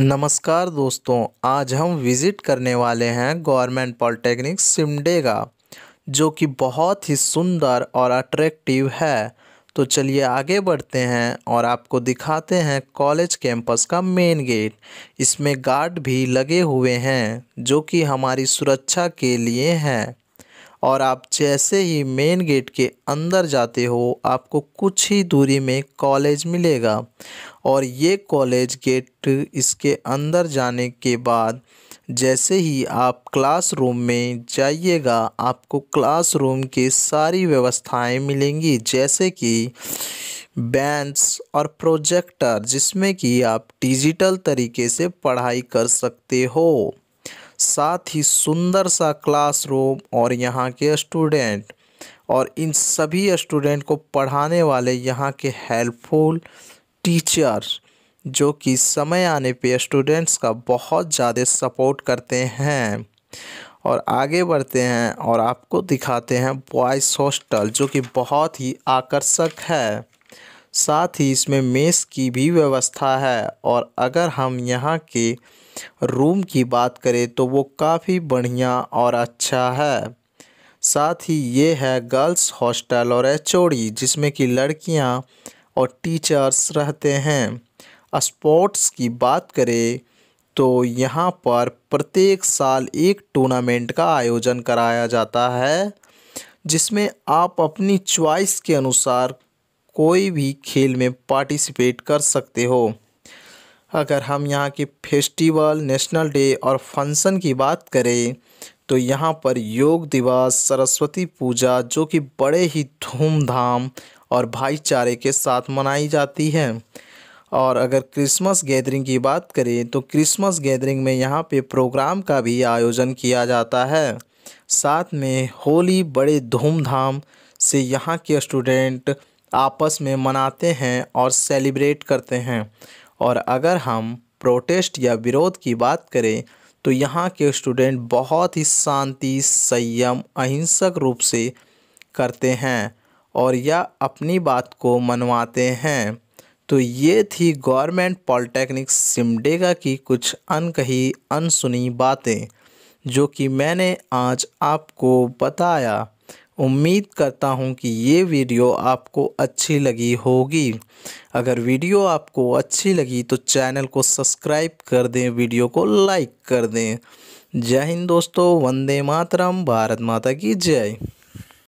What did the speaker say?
नमस्कार दोस्तों आज हम विज़िट करने वाले हैं गवर्नमेंट पॉलिटेक्निक सिमडेगा जो कि बहुत ही सुंदर और अट्रैक्टिव है तो चलिए आगे बढ़ते हैं और आपको दिखाते हैं कॉलेज कैंपस का मेन गेट इसमें गार्ड भी लगे हुए हैं जो कि हमारी सुरक्षा के लिए हैं और आप जैसे ही मेन गेट के अंदर जाते हो आपको कुछ ही दूरी में कॉलेज मिलेगा और ये कॉलेज गेट इसके अंदर जाने के बाद जैसे ही आप क्लासरूम में जाइएगा आपको क्लासरूम की सारी व्यवस्थाएं मिलेंगी जैसे कि बेंच और प्रोजेक्टर जिसमें कि आप डिजिटल तरीके से पढ़ाई कर सकते हो साथ ही सुंदर सा क्लासरूम और यहाँ के स्टूडेंट और इन सभी स्टूडेंट को पढ़ाने वाले यहाँ के हेल्पफुल टीचर जो कि समय आने पे स्टूडेंट्स का बहुत ज़्यादा सपोर्ट करते हैं और आगे बढ़ते हैं और आपको दिखाते हैं बॉयज़ हॉस्टल जो कि बहुत ही आकर्षक है साथ ही इसमें मेस की भी व्यवस्था है और अगर हम यहाँ के रूम की बात करें तो वो काफ़ी बढ़िया और अच्छा है साथ ही ये है गर्ल्स हॉस्टल और एच जिसमें कि लड़कियाँ और टीचर्स रहते हैं स्पोर्ट्स की बात करें तो यहाँ पर प्रत्येक साल एक टूर्नामेंट का आयोजन कराया जाता है जिसमें आप अपनी चॉइस के अनुसार कोई भी खेल में पार्टिसिपेट कर सकते हो अगर हम यहाँ के फेस्टिवल नेशनल डे और फंक्शन की बात करें तो यहाँ पर योग दिवस सरस्वती पूजा जो कि बड़े ही धूमधाम और भाईचारे के साथ मनाई जाती है और अगर क्रिसमस गैदरिंग की बात करें तो क्रिसमस गैदरिंग में यहाँ पे प्रोग्राम का भी आयोजन किया जाता है साथ में होली बड़े धूमधाम से यहाँ के स्टूडेंट आपस में मनाते हैं और सेलिब्रेट करते हैं और अगर हम प्रोटेस्ट या विरोध की बात करें तो यहाँ के स्टूडेंट बहुत ही शांति संयम अहिंसक रूप से करते हैं और या अपनी बात को मनवाते हैं तो ये थी गवर्नमेंट पॉलिटेक्निक सिमडेगा की कुछ अनकही अनसुनी बातें जो कि मैंने आज आपको बताया उम्मीद करता हूँ कि ये वीडियो आपको अच्छी लगी होगी अगर वीडियो आपको अच्छी लगी तो चैनल को सब्सक्राइब कर दें वीडियो को लाइक कर दें जय हिंद दोस्तों वंदे मातरम भारत माता की जय